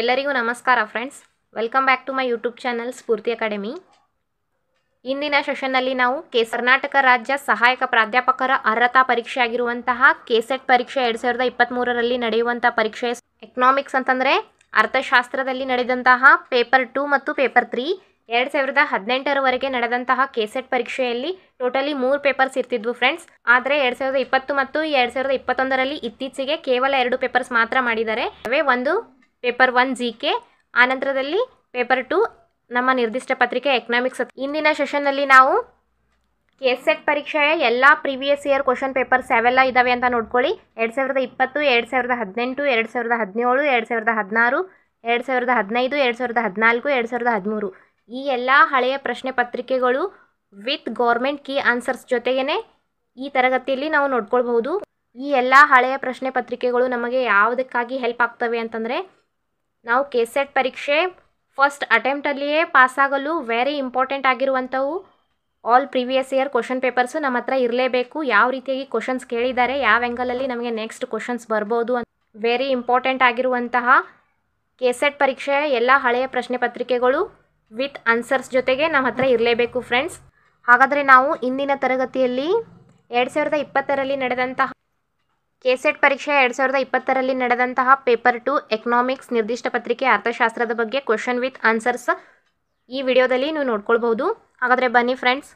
ಎಲ್ಲರಿಗೂ ನಮಸ್ಕಾರ friends welcome back to my YouTube channel Sphoorthi Academy ಇಂದಿನ ಸೆಷನ್ನಲ್ಲಿ ನಾವು ಕೆ ಕರ್ನಾಟಕ ರಾಜ್ಯ ಸಹಾಯಕ ಪ್ರಾಧ್ಯಾಪಕರ ಅರ್ಹತಾ e ಪರೀಕ್ಷೆ ಆಗಿರುವಂತಹ ಕೆಸೆಟ್ ಪರೀಕ್ಷೆ ಎರಡು ಸಾವಿರದ ಇಪ್ಪತ್ತ್ಮೂರರಲ್ಲಿ ನಡೆಯುವಂಥ ಪರೀಕ್ಷೆ ಎಕನಾಮಿಕ್ಸ್ ಅಂತಂದರೆ ಅರ್ಥಶಾಸ್ತ್ರದಲ್ಲಿ ನಡೆದಂತಹ ಪೇಪರ್ ಟೂ ಮತ್ತು ಪೇಪರ್ ತ್ರೀ ಎರಡು ಸಾವಿರದ ಹದಿನೆಂಟರವರೆಗೆ ನಡೆದಂತಹ ಕೆಸೆಟ್ e ಪರೀಕ್ಷೆಯಲ್ಲಿ ಟೋಟಲಿ ಮೂರು ಪೇಪರ್ಸ್ ಇರ್ತಿದ್ವು ಫ್ರೆಂಡ್ಸ್ ಆದರೆ ಎರಡು ಸಾವಿರದ ಇಪ್ಪತ್ತು ಮತ್ತು ಎರಡು ಸಾವಿರದ ಇಪ್ಪತ್ತೊಂದರಲ್ಲಿ ಇತ್ತೀಚೆಗೆ ಕೇವಲ ಎರಡು ಪೇಪರ್ಸ್ ಮಾತ್ರ ಮಾಡಿದ್ದಾರೆ ಅವೇ ಒಂದು ಪೇಪರ್ ಒನ್ ಜಿ ಕೆ ಆನಂತರದಲ್ಲಿ ಪೇಪರ್ ಟು ನಮ್ಮ ನಿರ್ದಿಷ್ಟ ಪತ್ರಿಕೆ ಎಕನಾಮಿಕ್ಸ್ ಇಂದಿನ ಸೆಷನ್ನಲ್ಲಿ ನಾವು ಕೆ ಎಸ್ ಎಟ್ ಪರೀಕ್ಷೆಯ ಎಲ್ಲ ಪ್ರೀವಿಯಸ್ ಇಯರ್ ಕ್ವಶನ್ ಪೇಪರ್ಸ್ ಯಾವೆಲ್ಲ ಇದ್ದಾವೆ ಅಂತ ನೋಡ್ಕೊಳ್ಳಿ ಎರಡು ಸಾವಿರದ ಇಪ್ಪತ್ತು ಎರಡು ಸಾವಿರದ ಹದಿನೆಂಟು ಎರಡು ಸಾವಿರದ ಹದಿನೇಳು ಎರಡು ಸಾವಿರದ ಹದಿನಾರು ಎರಡು ಸಾವಿರದ ಹದಿನೈದು ಎರಡು ಸಾವಿರದ ಹದಿನಾಲ್ಕು ಎರಡು ಸಾವಿರದ ಹದಿಮೂರು ಈ ಎಲ್ಲ ಹಳೆಯ ಪ್ರಶ್ನೆ ಪತ್ರಿಕೆಗಳು ವಿತ್ ಗೌರ್ಮೆಂಟ್ ಕೀ ಆನ್ಸರ್ಸ್ ಜೊತೆಗೇ ಈ ತರಗತಿಯಲ್ಲಿ ನಾವು ನೋಡ್ಕೊಳ್ಬಹುದು ಈ ಎಲ್ಲ ಹಳೆಯ ಪ್ರಶ್ನೆ ಪತ್ರಿಕೆಗಳು ನಮಗೆ ಯಾವುದಕ್ಕಾಗಿ ಹೆಲ್ಪ್ ಆಗ್ತವೆ ಅಂತಂದರೆ ನಾವು ಕೆ ಸೆಟ್ ಪರೀಕ್ಷೆ ಫಸ್ಟ್ ಅಟೆಂಪ್ಟಲ್ಲಿಯೇ ಪಾಸಾಗಲು ವೆರಿ ಇಂಪಾರ್ಟೆಂಟ್ ಆಗಿರುವಂಥವು all previous year question papers ನಮ್ಮ ಹತ್ರ ಇರಲೇಬೇಕು ಯಾವ ರೀತಿಯಾಗಿ ಕ್ವಶನ್ಸ್ ಕೇಳಿದ್ದಾರೆ ಯಾವ ಆ್ಯಂಗಲಲ್ಲಿ ನಮಗೆ ನೆಕ್ಸ್ಟ್ ಕ್ವಶನ್ಸ್ ಬರ್ಬೋದು ಅಂತ ವೆರಿ ಇಂಪಾರ್ಟೆಂಟ್ ಆಗಿರುವಂತಹ ಕೆ ಸೆಟ್ ಪರೀಕ್ಷೆಯ ಎಲ್ಲ ಹಳೆಯ ಪ್ರಶ್ನೆ ಪತ್ರಿಕೆಗಳು ವಿತ್ ಆನ್ಸರ್ಸ್ ಜೊತೆಗೆ ನಮ್ಮ ಹತ್ರ ಇರಲೇಬೇಕು ಫ್ರೆಂಡ್ಸ್ ಹಾಗಾದರೆ ನಾವು ಇಂದಿನ ತರಗತಿಯಲ್ಲಿ ಎರಡು ಸಾವಿರದ ಇಪ್ಪತ್ತರಲ್ಲಿ ನಡೆದಂತಹ ಕೆಸೆಟ್ ಪರೀಕ್ಷೆ ಎರಡು ಸಾವಿರದ ಇಪ್ಪತ್ತರಲ್ಲಿ ನಡೆದಂತಹ ಪೇಪರ್ ಟು ಎಕನಾಮಿಕ್ಸ್ ನಿರ್ದಿಷ್ಟ ಪತ್ರಿಕೆ ಅರ್ಥಶಾಸ್ತ್ರದ ಬಗ್ಗೆ ಕ್ವಶನ್ ವಿತ್ ಆನ್ಸರ್ಸ್ ಈ ವಿಡಿಯೋದಲ್ಲಿ ನೀವು ನೋಡ್ಕೊಳ್ಬಹುದು ಹಾಗಾದರೆ ಬನ್ನಿ ಫ್ರೆಂಡ್ಸ್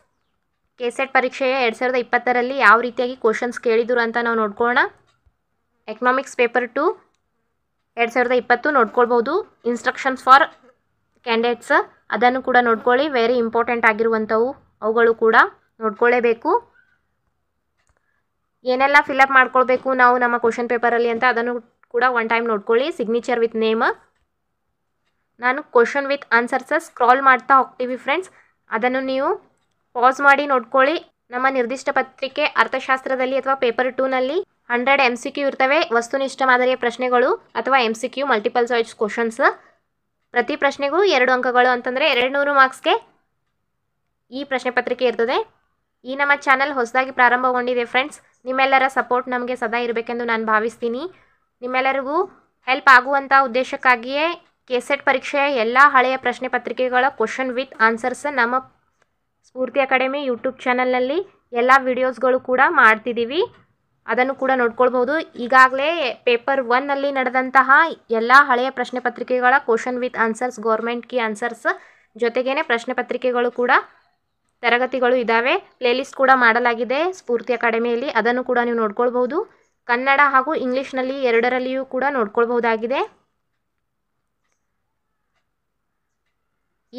ಕೆಸೆಟ್ ಪರೀಕ್ಷೆಯ ಎರಡು ಸಾವಿರದ ಇಪ್ಪತ್ತರಲ್ಲಿ ಯಾವ ರೀತಿಯಾಗಿ ಕ್ವಶನ್ಸ್ ಕೇಳಿದ್ರು ಅಂತ ನಾವು ನೋಡ್ಕೊಳ್ಳೋಣ ಎಕನಾಮಿಕ್ಸ್ ಪೇಪರ್ ಟು ಎರಡು ಸಾವಿರದ ಇಪ್ಪತ್ತು ನೋಡ್ಕೊಳ್ಬಹುದು ಇನ್ಸ್ಟ್ರಕ್ಷನ್ಸ್ ಫಾರ್ ಕ್ಯಾಂಡಿಡೇಟ್ಸ್ ಅದನ್ನು ಕೂಡ ನೋಡ್ಕೊಳ್ಳಿ ವೆರಿ ಇಂಪಾರ್ಟೆಂಟ್ ಆಗಿರುವಂಥವು ಅವುಗಳು ಕೂಡ ನೋಡ್ಕೊಳ್ಳೇಬೇಕು ಏನೆಲ್ಲ ಫಿಲಪ್ ಮಾಡ್ಕೊಳ್ಬೇಕು ನಾವು ನಮ್ಮ ಕ್ವಶನ್ ಪೇಪರಲ್ಲಿ ಅಂತ ಅದನ್ನು ಕೂಡ ಒನ್ ಟೈಮ್ ನೋಡ್ಕೊಳ್ಳಿ ಸಿಗ್ನೇಚರ್ ವಿತ್ ನೇಮ್ ನಾನು ಕ್ವಶನ್ ವಿತ್ ಆನ್ಸರ್ಸ ಸ್ಕ್ರಾಲ್ ಮಾಡ್ತಾ ಹೋಗ್ತೀವಿ ಫ್ರೆಂಡ್ಸ್ ಅದನ್ನು ನೀವು ಪಾಸ್ ಮಾಡಿ ನೋಡ್ಕೊಳ್ಳಿ ನಮ್ಮ ನಿರ್ದಿಷ್ಟ ಪತ್ರಿಕೆ ಅರ್ಥಶಾಸ್ತ್ರದಲ್ಲಿ ಅಥವಾ ಪೇಪರ್ ಟೂನಲ್ಲಿ ಹಂಡ್ರೆಡ್ ಎಮ್ ಸಿ ಕ್ಯೂ ಇರ್ತವೆ ವಸ್ತುನಿಷ್ಠ ಮಾದರಿಯ ಪ್ರಶ್ನೆಗಳು ಅಥವಾ M C Q multiple choice questions ಪ್ರತಿ ಪ್ರಶ್ನೆಗೂ ಎರಡು ಅಂಕಗಳು ಅಂತಂದರೆ ಎರಡು ನೂರು ಮಾರ್ಕ್ಸ್ಗೆ ಈ ಪ್ರಶ್ನೆ ಪತ್ರಿಕೆ ಇರ್ತದೆ ಈ ನಮ್ಮ ಚಾನಲ್ ಹೊಸದಾಗಿ ಪ್ರಾರಂಭಗೊಂಡಿದೆ ಫ್ರೆಂಡ್ಸ್ ನಿಮ್ಮೆಲ್ಲರ ಸಪೋರ್ಟ್ ನಮಗೆ ಸದಾ ಇರಬೇಕೆಂದು ನಾನು ಭಾವಿಸ್ತೀನಿ ನಿಮ್ಮೆಲ್ಲರಿಗೂ ಹೆಲ್ಪ್ ಆಗುವಂಥ ಉದ್ದೇಶಕ್ಕಾಗಿಯೇ ಕೆಸೆಟ್ ಪರೀಕ್ಷೆಯ ಎಲ್ಲ ಹಳೆಯ ಪ್ರಶ್ನೆ ಪತ್ರಿಕೆಗಳ ಕ್ವಶನ್ ವಿತ್ ಆನ್ಸರ್ಸ್ ನಮ್ಮ ಸ್ಫೂರ್ತಿ ಅಕಾಡೆಮಿ ಯೂಟ್ಯೂಬ್ ಚಾನಲ್ನಲ್ಲಿ ಎಲ್ಲ ವಿಡಿಯೋಸ್ಗಳು ಕೂಡ ಮಾಡ್ತಿದ್ದೀವಿ ಅದನ್ನು ಕೂಡ ನೋಡ್ಕೊಳ್ಬೋದು ಈಗಾಗಲೇ ಪೇಪರ್ ಒನ್ನಲ್ಲಿ ನಡೆದಂತಹ ಎಲ್ಲ ಹಳೆಯ ಪ್ರಶ್ನೆ ಪತ್ರಿಕೆಗಳ question with answers government key answers ಜೊತೆಗೇನೆ ಪ್ರಶ್ನೆ ಪತ್ರಿಕೆಗಳು ಕೂಡ ತರಗತಿಗಳು ಇದ್ದಾವೆ ಪ್ಲೇಲಿಸ್ಟ್ ಕೂಡ ಮಾಡಲಾಗಿದೆ ಸ್ಫೂರ್ತಿ ಅಕಾಡೆಮಿಯಲ್ಲಿ ಅದನ್ನು ಕೂಡ ನೀವು ನೋಡ್ಕೊಳ್ಬಹುದು ಕನ್ನಡ ಹಾಗೂ ಇಂಗ್ಲೀಷ್ನಲ್ಲಿ ಎರಡರಲ್ಲಿಯೂ ಕೂಡ ನೋಡ್ಕೊಳ್ಬಹುದಾಗಿದೆ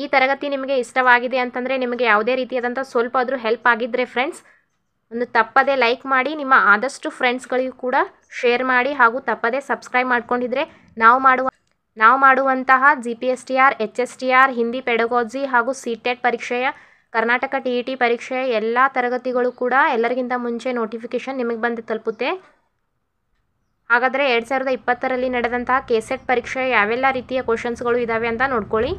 ಈ ತರಗತಿ ನಿಮಗೆ ಇಷ್ಟವಾಗಿದೆ ಅಂತಂದರೆ ನಿಮಗೆ ಯಾವುದೇ ರೀತಿಯಾದಂಥ ಸ್ವಲ್ಪ ಆದರೂ ಹೆಲ್ಪ್ ಆಗಿದ್ದರೆ ಫ್ರೆಂಡ್ಸ್ ಒಂದು ತಪ್ಪದೇ ಲೈಕ್ ಮಾಡಿ ನಿಮ್ಮ ಆದಷ್ಟು ಫ್ರೆಂಡ್ಸ್ಗಳಿಗೂ ಕೂಡ ಶೇರ್ ಮಾಡಿ ಹಾಗೂ ತಪ್ಪದೇ ಸಬ್ಸ್ಕ್ರೈಬ್ ಮಾಡ್ಕೊಂಡಿದ್ರೆ ನಾವು ಮಾಡುವ ನಾವು ಮಾಡುವಂತಹ G P S T R H S T R Hindi pedagogy ಹಾಗೂ ಸಿ ಟೆಟ್ e ಪರೀಕ್ಷೆಯ ಕರ್ನಾಟಕ ಟಿ ಇ ಟಿ ಪರೀಕ್ಷೆ ಎಲ್ಲ ತರಗತಿಗಳು ಕೂಡ ಎಲ್ಲರಿಗಿಂತ ಮುಂಚೆ ನೋಟಿಫಿಕೇಷನ್ ನಿಮಗೆ ಬಂದು ತಲುಪುತ್ತೆ ಹಾಗಾದರೆ ಎರಡು ಸಾವಿರದ ಇಪ್ಪತ್ತರಲ್ಲಿ ನಡೆದಂತಹ ಕೆಸೆಟ್ e ಪರೀಕ್ಷೆ ಯಾವೆಲ್ಲ ರೀತಿಯ ಕ್ವಶನ್ಸ್ಗಳು ಇದ್ದಾವೆ ಅಂತ ನೋಡ್ಕೊಳ್ಳಿ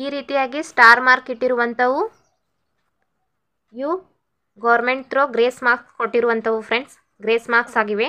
ಈ ರೀತಿಯಾಗಿ ಸ್ಟಾರ್ ಮಾರ್ಕ್ ಇಟ್ಟಿರುವಂಥವು ಯು ಗೌರ್ಮೆಂಟ್ ಥ್ರೋ ಗ್ರೇಸ್ ಮಾರ್ಕ್ಸ್ ಕೊಟ್ಟಿರುವಂಥವು ಫ್ರೆಂಡ್ಸ್ ಗ್ರೇಸ್ ಮಾರ್ಕ್ಸ್ ಆಗಿವೆ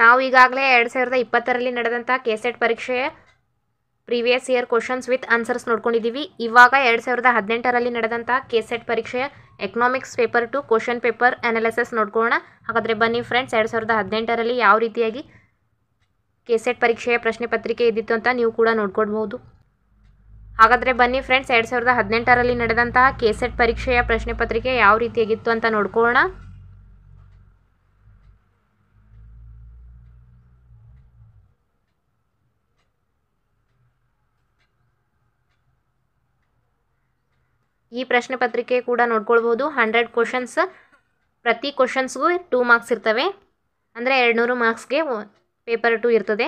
ನಾವು ಈಗಾಗಲೇ ಎರಡು ಸಾವಿರದ ಇಪ್ಪತ್ತರಲ್ಲಿ ನಡೆದಂಥ ಕೆ ಸೆಟ್ ಪರೀಕ್ಷೆಯ previous year questions with answers ನೋಡ್ಕೊಂಡಿದ್ದೀವಿ ಇವಾಗ ಎರಡು ಸಾವಿರದ ಹದಿನೆಂಟರಲ್ಲಿ ನಡೆದಂಥ ಕೆ ಸೆಟ್ ಪರೀಕ್ಷೆಯ economics paper two question paper analysis ನೋಡ್ಕೊಳ್ಳೋಣ ಹಾಗಾದರೆ ಬನ್ನಿ ಫ್ರೆಂಡ್ಸ್ ಎರಡು ಸಾವಿರದ ಹದಿನೆಂಟರಲ್ಲಿ ಯಾವ ರೀತಿಯಾಗಿ ಕೆ ಸೆಟ್ ಪರೀಕ್ಷೆಯ ಪ್ರಶ್ನೆ ಪತ್ರಿಕೆ ಇದ್ದಿತ್ತು ಅಂತ ನೀವು ಕೂಡ ನೋಡ್ಕೊಡ್ಬೋದು ಹಾಗಾದರೆ ಬನ್ನಿ ಫ್ರೆಂಡ್ಸ್ ಎರಡು ಸಾವಿರದ ಹದಿನೆಂಟರಲ್ಲಿ ನಡೆದಂತಹ ಕೆ ಸೆಟ್ ಪರೀಕ್ಷೆಯ ಪ್ರಶ್ನೆ ಪತ್ರಿಕೆ ಯಾವ ರೀತಿಯಾಗಿತ್ತು ಅಂತ ನೋಡ್ಕೊಳ್ಳೋಣ ಈ ಪ್ರಶ್ನೆ ಪತ್ರಿಕೆ ಕೂಡ ನೋಡ್ಕೊಳ್ಬೋದು ಹಂಡ್ರೆಡ್ ಕ್ವಶನ್ಸ್ ಪ್ರತಿ ಕ್ವಶನ್ಸ್ಗೂ ಟೂ ಮಾರ್ಕ್ಸ್ ಇರ್ತವೆ ಅಂದರೆ ಎರಡುನೂರು ಮಾರ್ಕ್ಸ್ಗೆ ಪೇಪರ್ ಟು ಇರ್ತದೆ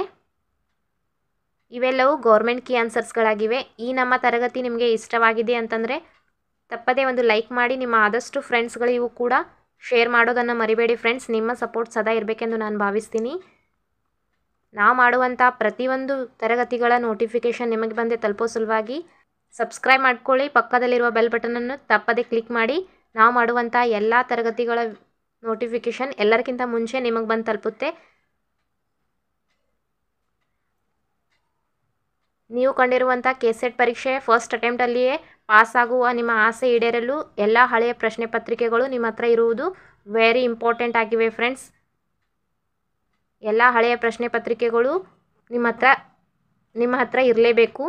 ಇವೆಲ್ಲವೂ ಗೌರ್ಮೆಂಟ್ ಕೀ ಆನ್ಸರ್ಸ್ಗಳಾಗಿವೆ ಈ ನಮ್ಮ ತರಗತಿ ನಿಮಗೆ ಇಷ್ಟವಾಗಿದೆ ಅಂತಂದರೆ ತಪ್ಪದೇ ಒಂದು ಲೈಕ್ ಮಾಡಿ ನಿಮ್ಮ ಆದಷ್ಟು ಫ್ರೆಂಡ್ಸ್ಗಳಿಗೂ ಕೂಡ ಶೇರ್ ಮಾಡೋದನ್ನು ಮರಿಬೇಡಿ ಫ್ರೆಂಡ್ಸ್ ನಿಮ್ಮ ಸಪೋರ್ಟ್ ಸದಾ ಇರಬೇಕೆಂದು ನಾನು ಭಾವಿಸ್ತೀನಿ ನಾವು ಮಾಡುವಂಥ ಪ್ರತಿಯೊಂದು ತರಗತಿಗಳ ನೋಟಿಫಿಕೇಷನ್ ನಿಮಗೆ ಬಂದೆ ತಲುಪೋ ಸಲುವಾಗಿ ಸಬ್ಸ್ಕ್ರೈಬ್ ಮಾಡ್ಕೊಳ್ಳಿ ಪಕ್ಕದಲ್ಲಿರುವ ಬೆಲ್ ಬಟನನ್ನು ತಪ್ಪದೇ ಕ್ಲಿಕ್ ಮಾಡಿ ನಾವು ಮಾಡುವಂಥ ಎಲ್ಲ ತರಗತಿಗಳ ನೋಟಿಫಿಕೇಷನ್ ಎಲ್ಲರಿಗಿಂತ ಮುಂಚೆ ನಿಮಗೆ ಬಂದು ತಲುಪುತ್ತೆ ನೀವು ಕಂಡಿರುವಂಥ ಕೆಸೆಟ್ ಪರೀಕ್ಷೆ ಫಸ್ಟ್ ಅಟೆಂಪ್ಟಲ್ಲಿಯೇ ಪಾಸ್ ಆಗುವ ನಿಮ್ಮ ಆಸೆ ಈಡೇರಲು ಎಲ್ಲ ಹಳೆಯ ಪ್ರಶ್ನೆ ಪತ್ರಿಕೆಗಳು ನಿಮ್ಮ ಹತ್ರ ಇರುವುದು ವೆರಿ ಇಂಪಾರ್ಟೆಂಟ್ ಆಗಿವೆ ಫ್ರೆಂಡ್ಸ್ ಎಲ್ಲ ಹಳೆಯ ಪ್ರಶ್ನೆ ಪತ್ರಿಕೆಗಳು ನಿಮ್ಮ ಹತ್ರ ನಿಮ್ಮ ಹತ್ರ ಇರಲೇಬೇಕು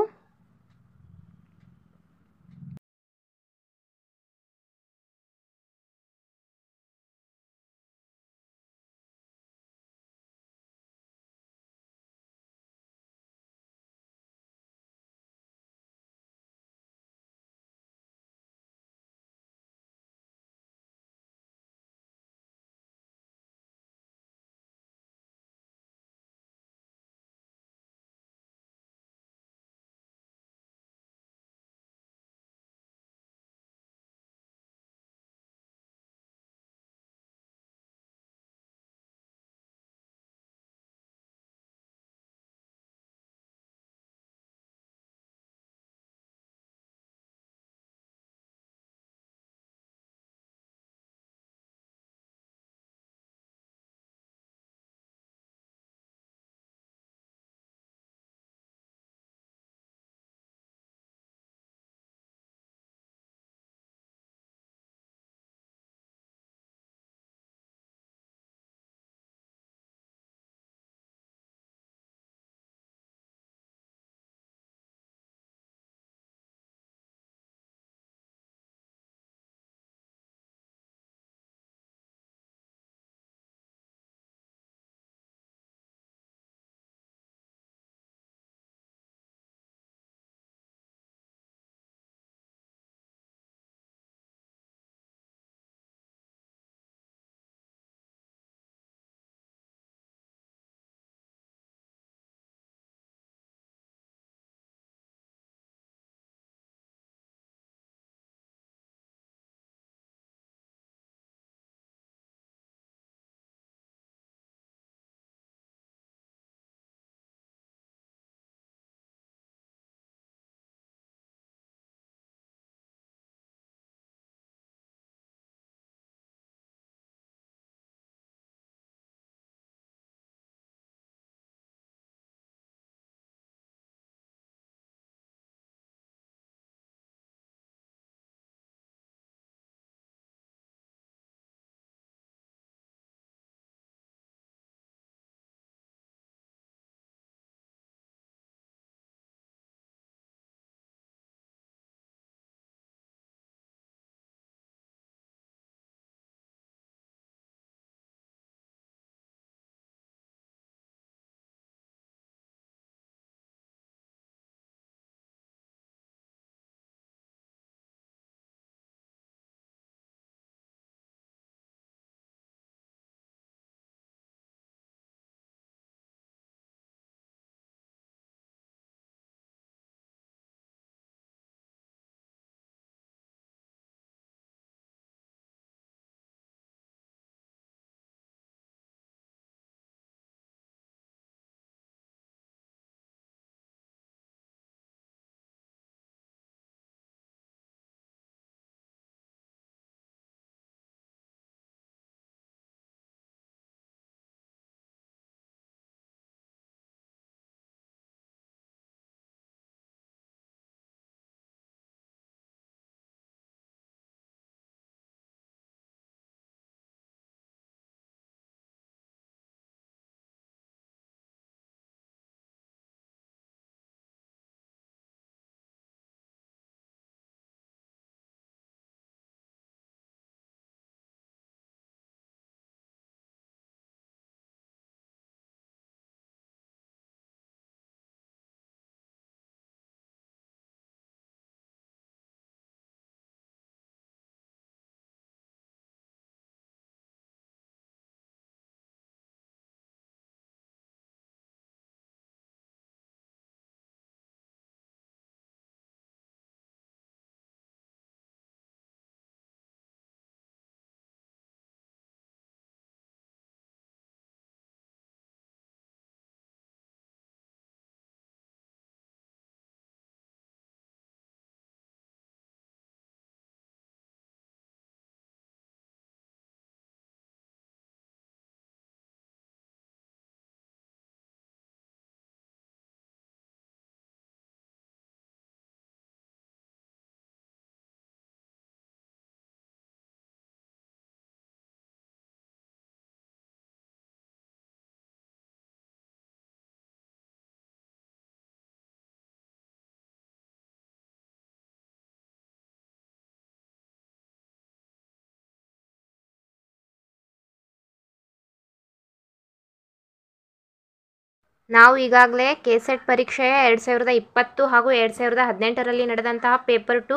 ನಾವು ಈಗಾಗಲೇ ಕೆಸೆಟ್ ಪರೀಕ್ಷೆಯ ಎರಡು ಸಾವಿರದ ಇಪ್ಪತ್ತು ಹಾಗೂ ಎರಡು ಸಾವಿರದ ಹದಿನೆಂಟರಲ್ಲಿ ನಡೆದಂತಹ paper two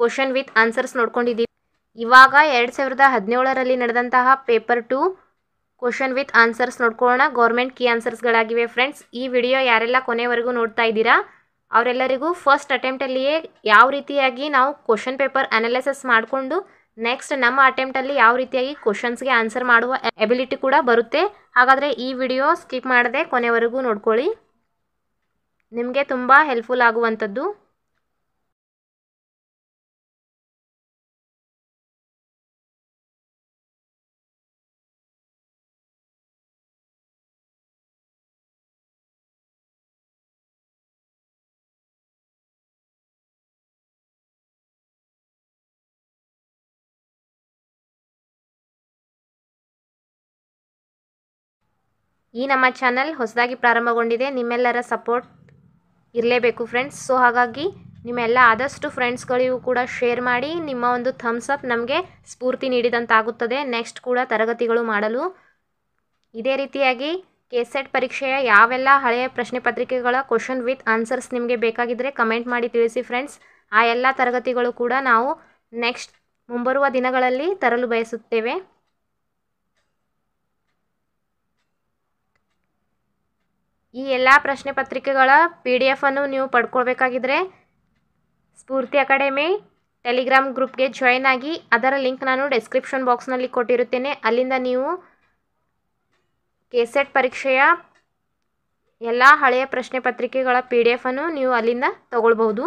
question with answers ನೋಡ್ಕೊಂಡಿದ್ದೀವಿ ಇವಾಗ ಎರಡು ಸಾವಿರದ ಹದಿನೇಳರಲ್ಲಿ ನಡೆದಂತಹ paper two question with answers ನೋಡ್ಕೊಳ್ಳೋಣ ಗೌರ್ಮೆಂಟ್ ಕೀ ಆನ್ಸರ್ಸ್ಗಳಾಗಿವೆ ಫ್ರೆಂಡ್ಸ್ ಈ ವಿಡಿಯೋ ಯಾರೆಲ್ಲ ಕೊನೆವರೆಗೂ ನೋಡ್ತಾ ಇದ್ದೀರಾ ಅವರೆಲ್ಲರಿಗೂ ಫಸ್ಟ್ ಅಟೆಂಪ್ಟಲ್ಲಿಯೇ ಯಾವ ರೀತಿಯಾಗಿ ನಾವು ಕ್ವಶನ್ ಪೇಪರ್ ಅನಾಲಿಸಿಸ್ ಮಾಡಿಕೊಂಡು ನೆಕ್ಸ್ಟ್ ನಮ್ಮ ಅಟೆಂಪ್ಟಲ್ಲಿ ಯಾವ ರೀತಿಯಾಗಿ ಕ್ವಶನ್ಸ್ಗೆ ಆನ್ಸರ್ ಮಾಡುವ ಎಬಿಲಿಟಿ ಕೂಡ ಬರುತ್ತೆ ಹಾಗಾದರೆ ಈ ವಿಡಿಯೋ ಸ್ಕಿಪ್ ಮಾಡದೆ ಕೊನೆವರೆಗೂ ನೋಡ್ಕೊಳ್ಳಿ ನಿಮಗೆ ತುಂಬ ಹೆಲ್ಪ್ಫುಲ್ ಆಗುವಂಥದ್ದು ಈ ನಮ್ಮ ಚಾನಲ್ ಹೊಸದಾಗಿ ಪ್ರಾರಂಭಗೊಂಡಿದೆ ನಿಮ್ಮೆಲ್ಲರ ಸಪೋರ್ಟ್ ಇರಲೇಬೇಕು ಫ್ರೆಂಡ್ಸ್ ಸೊ ಹಾಗಾಗಿ ನಿಮ್ಮೆಲ್ಲ ಆದಷ್ಟು ಫ್ರೆಂಡ್ಸ್ಗಳಿಗೂ ಕೂಡ ಶೇರ್ ಮಾಡಿ ನಿಮ್ಮ ಒಂದು ಥಮ್ಸ್ ಅಪ್ ನಮಗೆ ಸ್ಫೂರ್ತಿ ನೀಡಿದಂತಾಗುತ್ತದೆ ನೆಕ್ಸ್ಟ್ ಕೂಡ ತರಗತಿಗಳು ಮಾಡಲು ಇದೇ ರೀತಿಯಾಗಿ ಕೆ ಸೆಟ್ e ಪರೀಕ್ಷೆಯ ಯಾವೆಲ್ಲ ಹಳೆಯ ಪ್ರಶ್ನೆ ಪತ್ರಿಕೆಗಳ ಕ್ವಶನ್ ವಿತ್ ಆನ್ಸರ್ಸ್ ನಿಮಗೆ ಬೇಕಾಗಿದ್ದರೆ ಕಮೆಂಟ್ ಮಾಡಿ ತಿಳಿಸಿ ಫ್ರೆಂಡ್ಸ್ ಆ ಎಲ್ಲ ತರಗತಿಗಳು ಕೂಡ ನಾವು ನೆಕ್ಸ್ಟ್ ಮುಂಬರುವ ದಿನಗಳಲ್ಲಿ ತರಲು ಬಯಸುತ್ತೇವೆ ಈ ಎಲ್ಲ ಪ್ರಶ್ನೆ ಪತ್ರಿಕೆಗಳ ಪಿ ಡಿ ಎಫನ್ನು ನೀವು ಪಡ್ಕೊಳ್ಬೇಕಾಗಿದ್ರೆ ಸ್ಫೂರ್ತಿ ಅಕಾಡೆಮಿ ಟೆಲಿಗ್ರಾಮ್ ಗ್ರೂಪ್ಗೆ ಜಾಯ್ನ್ ಆಗಿ ಅದರ ಲಿಂಕ್ ನಾನು ಡೆಸ್ಕ್ರಿಪ್ಷನ್ ಬಾಕ್ಸ್ನಲ್ಲಿ ಕೊಟ್ಟಿರುತ್ತೇನೆ ಅಲ್ಲಿಂದ ನೀವು ಕೆಸೆಟ್ ಪರೀಕ್ಷೆಯ ಎಲ್ಲ ಹಳೆಯ ಪ್ರಶ್ನೆ ಪತ್ರಿಕೆಗಳ ಪಿ ಡಿ ಎಫನ್ನು ನೀವು ಅಲ್ಲಿಂದ ತಗೊಳ್ಬೋದು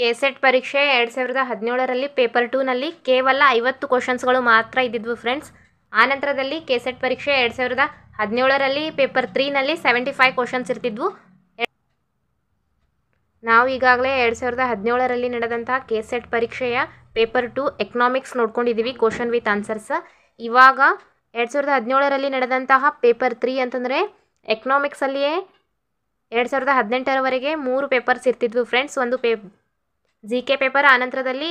ಕೆಸೆಟ್ ಪರೀಕ್ಷೆ ಎರಡು ಸಾವಿರದ ಹದಿನೇಳರಲ್ಲಿ ಪೇಪರ್ ಟೂನಲ್ಲಿ ಕೇವಲ ಐವತ್ತು ಕ್ವಶನ್ಸ್ಗಳು ಮಾತ್ರ ಇದ್ದಿದ್ವು ಫ್ರೆಂಡ್ಸ್ ಆನಂತರದಲ್ಲಿ ಕೆಸೆಟ್ ಪರೀಕ್ಷೆ ಎರಡು ಸಾವಿರದ ಹದಿನೇಳರಲ್ಲಿ ಪೇಪರ್ ತ್ರೀನಲ್ಲಿ ಸೆವೆಂಟಿ ಫೈವ್ ಕ್ವಶನ್ಸ್ ಇರ್ತಿದ್ವು ನಾವು ಈಗಾಗಲೇ ಎರಡು ಸಾವಿರದ ಹದಿನೇಳರಲ್ಲಿ ನಡೆದಂತಹ ಕೆಸೆಟ್ ಪರೀಕ್ಷೆಯ ಪೇಪರ್ ಟು ಎಕನಾಮಿಕ್ಸ್ ನೋಡ್ಕೊಂಡಿದ್ದೀವಿ ಕ್ವಶನ್ ವಿತ್ ಆನ್ಸರ್ಸ್ ಇವಾಗ ಎರಡು ಸಾವಿರದ ಹದಿನೇಳರಲ್ಲಿ ನಡೆದಂತಹ ಪೇಪರ್ ತ್ರೀ ಅಂತಂದರೆ ಎಕನಾಮಿಕ್ಸಲ್ಲಿಯೇ ಎರಡು ಸಾವಿರದ ಹದಿನೆಂಟರವರೆಗೆ ಮೂರು ಪೇಪರ್ಸ್ ಇರ್ತಿದ್ವು ಫ್ರೆಂಡ್ಸ್ ಒಂದು ಪೇ ಜಿ ಕೆ ಪೇಪರ್ ಆನಂತರದಲ್ಲಿ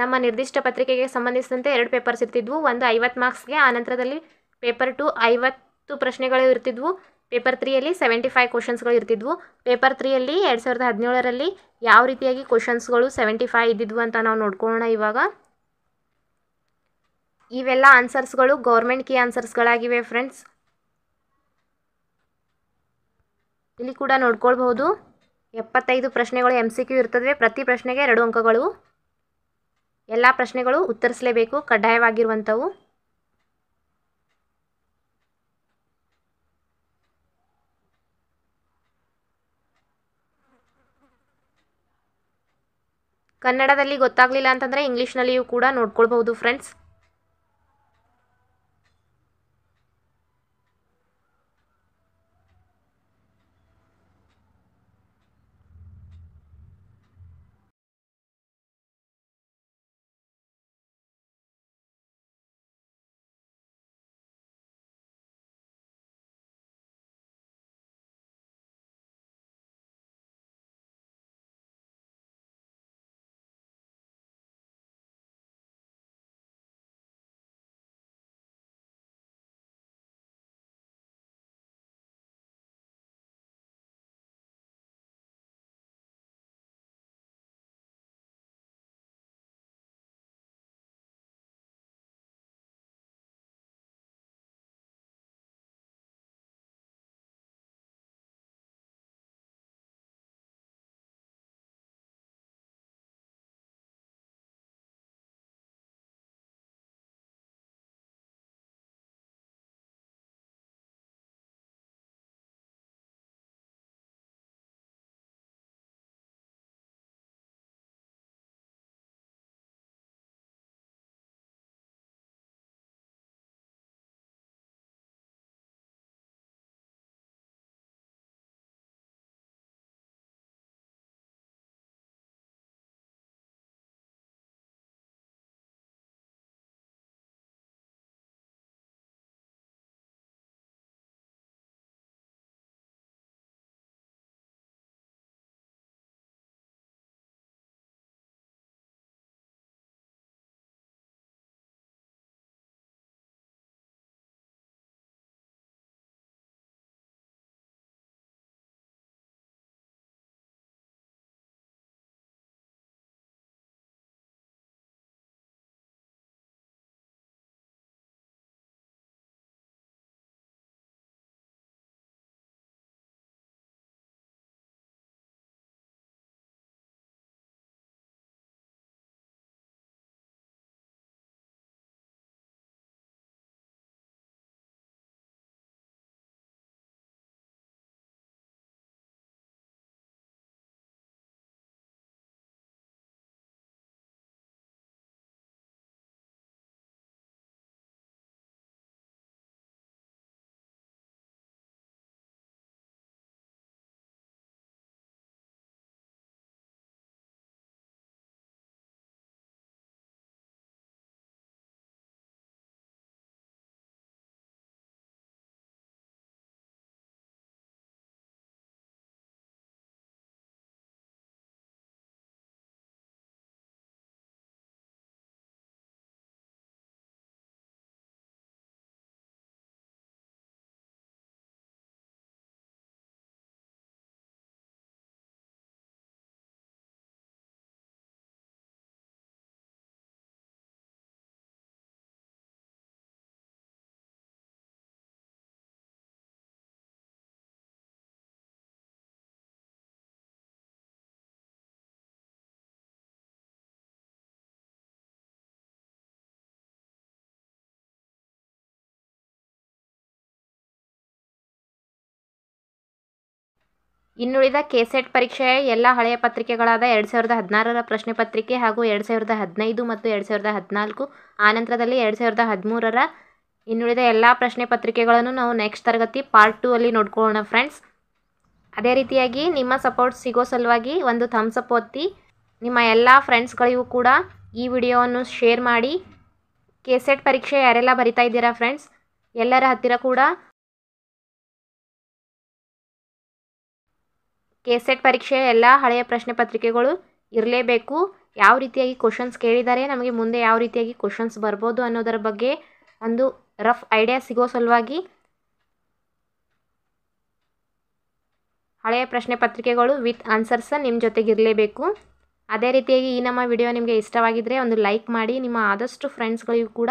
ನಮ್ಮ ನಿರ್ದಿಷ್ಟ ಪತ್ರಿಕೆಗೆ ಸಂಬಂಧಿಸಿದಂತೆ ಎರಡು ಪೇಪರ್ಸ್ ಇರ್ತಿದ್ವು ಒಂದು ಐವತ್ತು ಮಾರ್ಕ್ಸ್ಗೆ ಆನಂತರದಲ್ಲಿ ಪೇಪರ್ ಟು ಐವತ್ತು ಪ್ರಶ್ನೆಗಳು ಇರ್ತಿದ್ವು ಪೇಪರ್ ತ್ರೀಯಲ್ಲಿ ಸೆವೆಂಟಿ ಫೈವ್ ಕ್ವಶನ್ಸ್ಗಳು ಇರ್ತಿದ್ವು ಪೇಪರ್ ತ್ರೀಯಲ್ಲಿ ಎರಡು ಸಾವಿರದ ಹದಿನೇಳರಲ್ಲಿ ಯಾವ ರೀತಿಯಾಗಿ ಕ್ವಶನ್ಸ್ಗಳು ಸೆವೆಂಟಿ ಫೈವ್ ಇದ್ದಿದ್ವು ಅಂತ ನಾವು ನೋಡ್ಕೊಳ್ಳೋಣ ಇವಾಗ ಇವೆಲ್ಲ ಆನ್ಸರ್ಸ್ಗಳು ಗೌರ್ಮೆಂಟ್ ಕೀ ಆನ್ಸರ್ಸ್ಗಳಾಗಿವೆ ಫ್ರೆಂಡ್ಸ್ ಇಲ್ಲಿ ಕೂಡ ನೋಡ್ಕೊಳ್ಬಹುದು ಎಪ್ಪತ್ತೈದು ಪ್ರಶ್ನೆಗಳು ಎಮ್ ಸಿ ಕ್ಯೂ ಇರ್ತದೆ ಪ್ರತಿ ಪ್ರಶ್ನೆಗೆ ಎರಡು ಅಂಕಗಳು ಎಲ್ಲ ಪ್ರಶ್ನೆಗಳು ಉತ್ತರಿಸಲೇಬೇಕು ಕಡ್ಡಾಯವಾಗಿರುವಂಥವು ಕನ್ನಡದಲ್ಲಿ ಗೊತ್ತಾಗಲಿಲ್ಲ ಅಂತಂದರೆ ಇಂಗ್ಲೀಷ್ನಲ್ಲಿಯೂ ಕೂಡ ನೋಡ್ಕೊಳ್ಬಹುದು ಫ್ರೆಂಡ್ಸ್ ಇನ್ನುಳಿದ ಕೆಸೆಟ್ ಪರೀಕ್ಷೆ ಎಲ್ಲ ಹಳೆಯ ಪತ್ರಿಕೆಗಳಾದ ಎರಡು ಸಾವಿರದ ಹದಿನಾರರ ಪ್ರಶ್ನೆ ಪತ್ರಿಕೆ ಹಾಗೂ ಎರಡು ಸಾವಿರದ ಹದಿನೈದು ಮತ್ತು ಎರಡು ಸಾವಿರದ ಹದಿನಾಲ್ಕು ಆನಂತರದಲ್ಲಿ ಎರಡು ಸಾವಿರದ ಹದಿಮೂರರ ಇನ್ನುಳಿದ ಎಲ್ಲ ಪ್ರಶ್ನೆ ಪತ್ರಿಕೆಗಳನ್ನು ನಾವು ನೆಕ್ಸ್ಟ್ ತರಗತಿ ಪಾರ್ಟ್ ಟೂ ಅಲ್ಲಿ ನೋಡ್ಕೊಳ್ಳೋಣ ಫ್ರೆಂಡ್ಸ್ ಅದೇ ರೀತಿಯಾಗಿ ನಿಮ್ಮ ಸಪೋರ್ಟ್ ಸಿಗೋ ಸಲುವಾಗಿ ಒಂದು ಥಮ್ಸ್ ಅಪ್ ಒತ್ತಿ ನಿಮ್ಮ ಎಲ್ಲ ಫ್ರೆಂಡ್ಸ್ಗಳಿಗೂ ಕೂಡ ಈ ವಿಡಿಯೋವನ್ನು ಶೇರ್ ಮಾಡಿ ಕೆಸೆಟ್ ಪರೀಕ್ಷೆ ಯಾರೆಲ್ಲ ಬರಿತಾ ಇದ್ದೀರಾ ಫ್ರೆಂಡ್ಸ್ ಎಲ್ಲರ ಹತ್ತಿರ ಕೂಡ ಕೆಸೆಟ್ e ಪರೀಕ್ಷೆ ಎಲ್ಲ ಹಳೆಯ ಪ್ರಶ್ನೆ ಪತ್ರಿಕೆಗಳು ಇರಲೇಬೇಕು ಯಾವ ರೀತಿಯಾಗಿ ಕ್ವಶನ್ಸ್ ಕೇಳಿದ್ದಾರೆ ನಮಗೆ ಮುಂದೆ ಯಾವ ರೀತಿಯಾಗಿ ಕ್ವಶನ್ಸ್ ಬರ್ಬೋದು ಅನ್ನೋದರ ಬಗ್ಗೆ ಒಂದು ರಫ್ ಐಡಿಯಾ ಸಿಗೋ ಸಲುವಾಗಿ ಹಳೆಯ ಪ್ರಶ್ನೆ ಪತ್ರಿಕೆಗಳು ವಿತ್ ಆನ್ಸರ್ಸ್ ನಿಮ್ಮ ಜೊತೆಗಿರಲೇಬೇಕು ಅದೇ ರೀತಿಯಾಗಿ ಈ ನಮ್ಮ ವಿಡಿಯೋ ನಿಮಗೆ ಇಷ್ಟವಾಗಿದ್ದರೆ ಒಂದು ಲೈಕ್ ಮಾಡಿ ನಿಮ್ಮ ಆದಷ್ಟು ಫ್ರೆಂಡ್ಸ್ಗಳಿಗೂ ಕೂಡ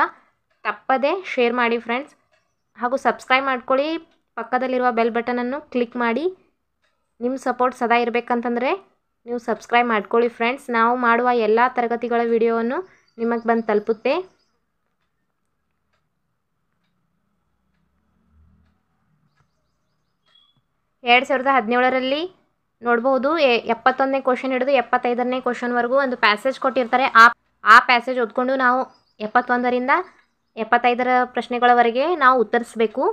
ತಪ್ಪದೇ ಶೇರ್ ಮಾಡಿ ಫ್ರೆಂಡ್ಸ್ ಹಾಗೂ ಸಬ್ಸ್ಕ್ರೈಬ್ ಮಾಡ್ಕೊಳ್ಳಿ ಪಕ್ಕದಲ್ಲಿರುವ ಬೆಲ್ ಬಟನನ್ನು ಕ್ಲಿಕ್ ಮಾಡಿ ನಿಮ್ಮ ಸಪೋರ್ಟ್ ಸದಾ ಇರಬೇಕಂತಂದರೆ ನೀವು ಸಬ್ಸ್ಕ್ರೈಬ್ ಮಾಡ್ಕೊಳ್ಳಿ ಫ್ರೆಂಡ್ಸ್ ನಾವು ಮಾಡುವ ಎಲ್ಲ ತರಗತಿಗಳ ವಿಡಿಯೋವನ್ನು ನಿಮಗೆ ಬಂದು ತಲುಪುತ್ತೆ ಎರಡು ಸಾವಿರದ ಹದಿನೇಳರಲ್ಲಿ ನೋಡ್ಬೋದು ಎಪ್ಪತ್ತೊಂದನೇ ಕ್ವಶನ್ ಹಿಡಿದು ಎಪ್ಪತ್ತೈದನೇ ಕ್ವಶನ್ವರೆಗೂ ಒಂದು ಪ್ಯಾಸೇಜ್ ಕೊಟ್ಟಿರ್ತಾರೆ ಆ ಆ ಪ್ಯಾಸೇಜ್ ಓದ್ಕೊಂಡು ನಾವು ಎಪ್ಪತ್ತೊಂದರಿಂದ ಎಪ್ಪತ್ತೈದರ ಪ್ರಶ್ನೆಗಳವರೆಗೆ ನಾವು ಉತ್ತರಿಸಬೇಕು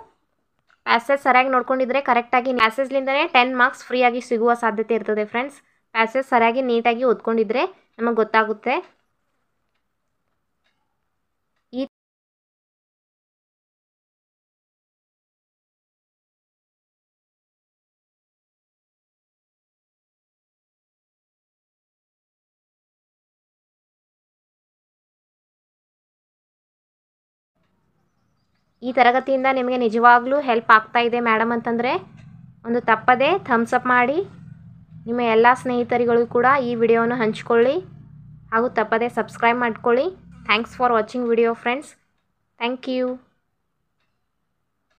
ಪ್ಯಾಸೇಜ್ ಸರಿಯಾಗಿ ನೋಡ್ಕೊಂಡಿದ್ರೆ ಕರೆಕ್ಟಾಗಿ ಪ್ಯಾಸೇಜ್ಲಿಂದನೇ ಟೆನ್ ಮಾರ್ಕ್ಸ್ ಫ್ರೀಯಾಗಿ ಸಿಗುವ ಸಾಧ್ಯತೆ ಇರ್ತದೆ ಫ್ರೆಂಡ್ಸ್ ಪ್ಯಾಸೇಜ್ ಸರಿಯಾಗಿ ನೀಟಾಗಿ ಓದ್ಕೊಂಡಿದ್ರೆ ನಮಗೆ ಗೊತ್ತಾಗುತ್ತೆ ಈ ತರಗತಿಯಿಂದ ನಿಮಗೆ ನಿಜವಾಗ್ಲೂ ಹೆಲ್ಪ್ ಆಗ್ತಾ ಇದೆ ಮೇಡಮ್ ಅಂತಂದರೆ ಒಂದು ತಪ್ಪದೇ ಥಮ್ಸ್ ಅಪ್ ಮಾಡಿ ನಿಮ್ಮ ಎಲ್ಲ ಸ್ನೇಹಿತರಿಗಳಿಗೂ ಕೂಡ ಈ ವಿಡಿಯೋವನ್ನು ಹಂಚಿಕೊಳ್ಳಿ ಹಾಗೂ ತಪ್ಪದೇ ಸಬ್ಸ್ಕ್ರೈಬ್ ಮಾಡ್ಕೊಳ್ಳಿ thanks for watching video friends thank you